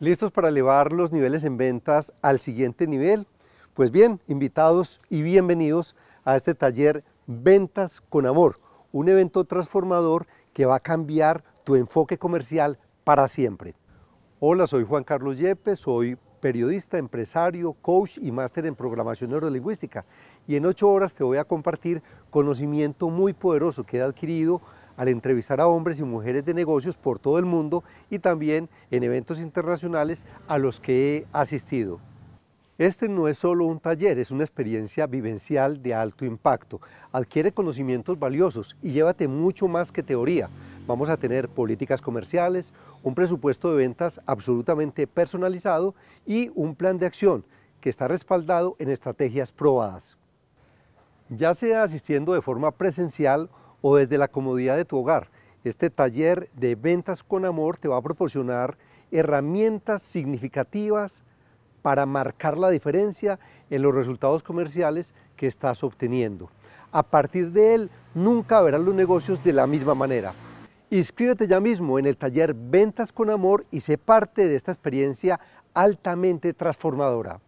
¿Listos para elevar los niveles en ventas al siguiente nivel? Pues bien, invitados y bienvenidos a este taller Ventas con Amor, un evento transformador que va a cambiar tu enfoque comercial para siempre. Hola, soy Juan Carlos Yepes, soy periodista, empresario, coach y máster en programación neurolingüística. Y en ocho horas te voy a compartir conocimiento muy poderoso que he adquirido al entrevistar a hombres y mujeres de negocios por todo el mundo y también en eventos internacionales a los que he asistido. Este no es solo un taller, es una experiencia vivencial de alto impacto. Adquiere conocimientos valiosos y llévate mucho más que teoría. Vamos a tener políticas comerciales, un presupuesto de ventas absolutamente personalizado y un plan de acción que está respaldado en estrategias probadas. Ya sea asistiendo de forma presencial o desde la comodidad de tu hogar. Este taller de ventas con amor te va a proporcionar herramientas significativas para marcar la diferencia en los resultados comerciales que estás obteniendo. A partir de él, nunca verás los negocios de la misma manera. Inscríbete ya mismo en el taller Ventas con Amor y sé parte de esta experiencia altamente transformadora.